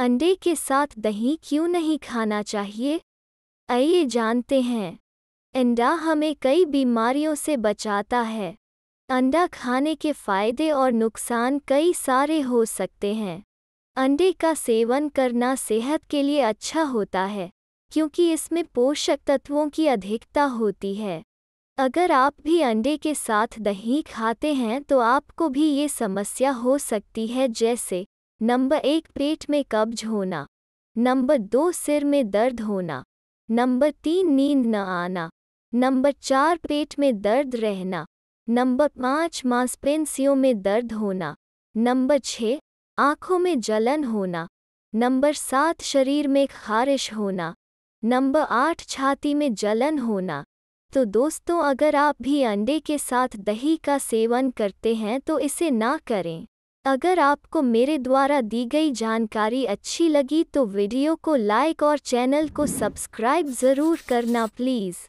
अंडे के साथ दही क्यों नहीं खाना चाहिए आइए जानते हैं अंडा हमें कई बीमारियों से बचाता है अंडा खाने के फायदे और नुकसान कई सारे हो सकते हैं अंडे का सेवन करना सेहत के लिए अच्छा होता है क्योंकि इसमें पोषक तत्वों की अधिकता होती है अगर आप भी अंडे के साथ दही खाते हैं तो आपको भी ये समस्या हो सकती है जैसे नंबर एक पेट में कब्ज होना नंबर दो सिर में दर्द होना नंबर तीन नींद न आना नंबर चार पेट में दर्द रहना नंबर पाँच मांसपेंसियों में दर्द होना नंबर छः आँखों में जलन होना नंबर सात शरीर में खारिश होना नंबर आठ छाती में जलन होना तो दोस्तों अगर आप भी अंडे के साथ दही का सेवन करते हैं तो इसे ना करें अगर आपको मेरे द्वारा दी गई जानकारी अच्छी लगी तो वीडियो को लाइक और चैनल को सब्सक्राइब ज़रूर करना प्लीज़